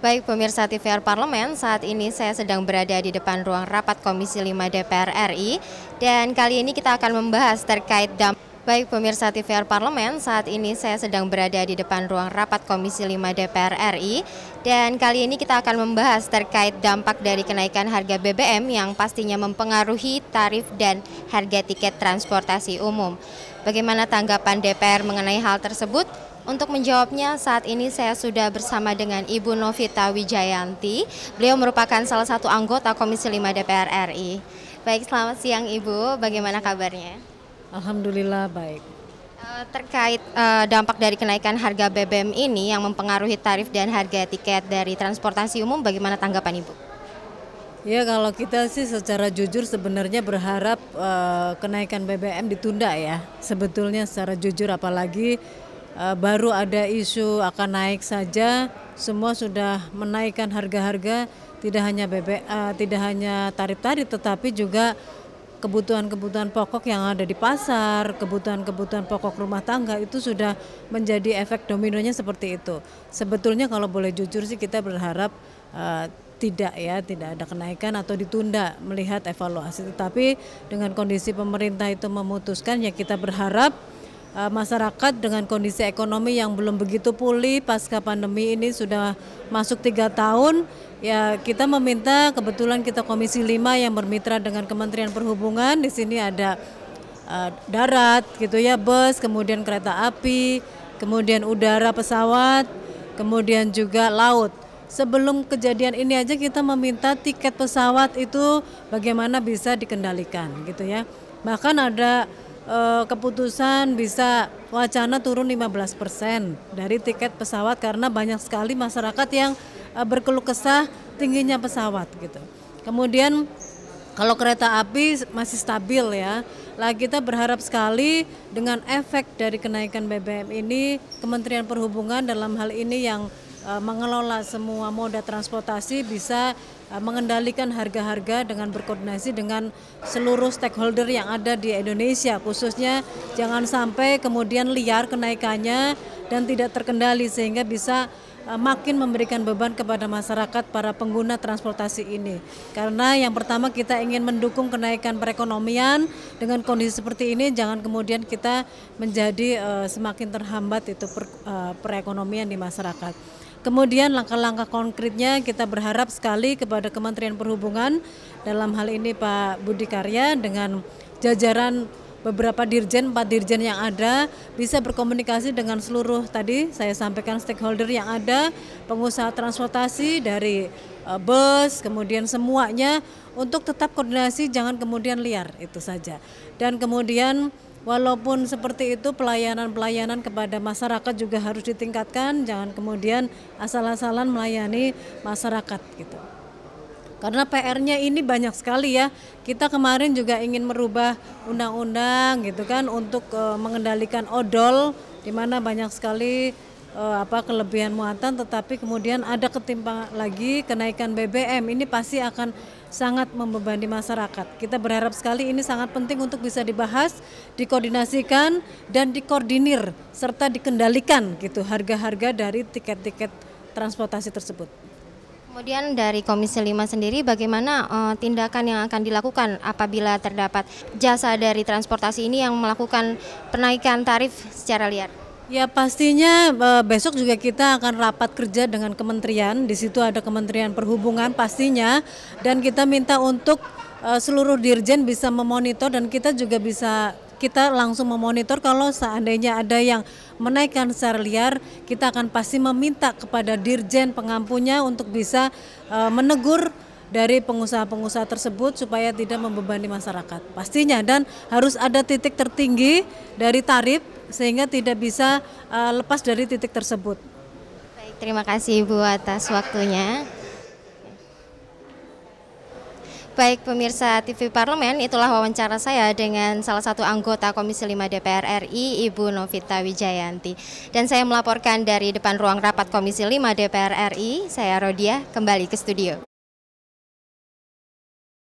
Baik pemirsa TVR Parlemen, saat ini saya sedang berada di depan ruang rapat Komisi 5 DPR RI dan kali ini kita akan membahas terkait dampak Baik pemirsa TVR Parlemen, saat ini saya sedang berada di depan ruang rapat Komisi 5 DPR RI dan kali ini kita akan membahas terkait dampak dari kenaikan harga BBM yang pastinya mempengaruhi tarif dan harga tiket transportasi umum. Bagaimana tanggapan DPR mengenai hal tersebut? Untuk menjawabnya saat ini saya sudah bersama dengan Ibu Novita Wijayanti. Beliau merupakan salah satu anggota Komisi 5 DPR RI. Baik, selamat siang Ibu. Bagaimana kabarnya? Alhamdulillah baik. Eh, terkait uh, dampak dari kenaikan harga BBM ini yang mempengaruhi tarif dan harga tiket dari transportasi umum, bagaimana tanggapan Ibu? Ya kalau kita sih secara jujur sebenarnya berharap uh, kenaikan BBM ditunda ya. Sebetulnya secara jujur apalagi Eh, baru ada isu akan naik saja, semua sudah menaikkan harga-harga tidak hanya BB, uh, tidak hanya tarif-tarif tetapi juga kebutuhan-kebutuhan pokok yang ada di pasar, kebutuhan-kebutuhan pokok rumah tangga itu sudah menjadi efek dominonya seperti itu. Sebetulnya kalau boleh jujur sih kita berharap uh, tidak ya, tidak ada kenaikan atau ditunda melihat evaluasi. Tetapi dengan kondisi pemerintah itu memutuskan ya kita berharap Eh, masyarakat dengan kondisi ekonomi yang belum begitu pulih pasca pandemi ini sudah masuk tiga tahun. Ya kita meminta kebetulan kita Komisi 5 yang bermitra dengan Kementerian Perhubungan di sini ada uh, darat gitu ya bus, kemudian kereta api, kemudian udara pesawat, kemudian juga laut. Sebelum kejadian ini aja kita meminta tiket pesawat itu bagaimana bisa dikendalikan gitu ya. Bahkan ada Eh, keputusan bisa wacana turun 15% dari tiket pesawat karena banyak sekali masyarakat yang eh, berkeluh kesah tingginya pesawat gitu. Kemudian kalau kereta api masih stabil ya. Lah kita berharap sekali dengan efek dari kenaikan BBM ini Kementerian Perhubungan dalam hal ini yang Eh, mengelola semua moda transportasi bisa eh, mengendalikan harga-harga dengan berkoordinasi dengan seluruh stakeholder yang ada di Indonesia khususnya jangan sampai kemudian liar kenaikannya dan tidak terkendali sehingga bisa Eh, makin memberikan beban kepada masyarakat para pengguna transportasi ini. Karena yang pertama kita ingin mendukung kenaikan perekonomian dengan kondisi seperti ini jangan kemudian kita menjadi uh, semakin terhambat itu per, uh, perekonomian di masyarakat. Kemudian langkah-langkah konkretnya kita berharap sekali kepada Kementerian Perhubungan dalam hal ini Pak Budi Karya dengan jajaran beberapa dirjen, empat dirjen yang ada bisa berkomunikasi dengan seluruh tadi saya sampaikan stakeholder yang ada, pengusaha transportasi dari eh, bus, kemudian semuanya untuk tetap koordinasi jangan kemudian liar itu saja. Dan kemudian walaupun seperti itu pelayanan-pelayanan kepada masyarakat juga harus ditingkatkan, jangan kemudian asal-asalan melayani masyarakat gitu. Karena PR-nya ini banyak sekali ya. Kita kemarin juga ingin merubah undang-undang gitu kan untuk uh, mengendalikan odol di mana banyak sekali uh, apa kelebihan muatan tetapi kemudian ada ketimpangan lagi kenaikan BBM ini pasti akan sangat membebani masyarakat. Kita berharap sekali ini sangat penting untuk bisa dibahas, dikoordinasikan dan dikoordinir serta dikendalikan gitu harga-harga dari tiket-tiket transportasi tersebut. Kemudian dari Komisi 5 sendiri bagaimana uh, tindakan yang akan dilakukan apabila terdapat jasa dari transportasi ini yang melakukan penaikan tarif secara liar? Ya pastinya eh, besok juga kita akan rapat kerja dengan kementerian, di situ ada Kementerian Perhubungan pastinya dan kita minta untuk eh, seluruh dirjen bisa memonitor dan kita juga bisa kita langsung memonitor kalau seandainya ada yang menaikkan secara liar, kita akan pasti meminta kepada dirjen pengampunya untuk bisa eh, menegur dari pengusaha-pengusaha tersebut supaya tidak membebani masyarakat. Pastinya dan harus ada titik tertinggi dari tarif sehingga tidak bisa eh, lepas dari titik tersebut. terima kasih ibu atas waktunya baik pemirsa TV Parlemen, itulah wawancara saya dengan salah satu anggota Komisi 5 DPR RI, Ibu Novita Wijayanti. Dan saya melaporkan dari depan ruang rapat Komisi 5 DPR RI, saya Rodia, kembali ke studio.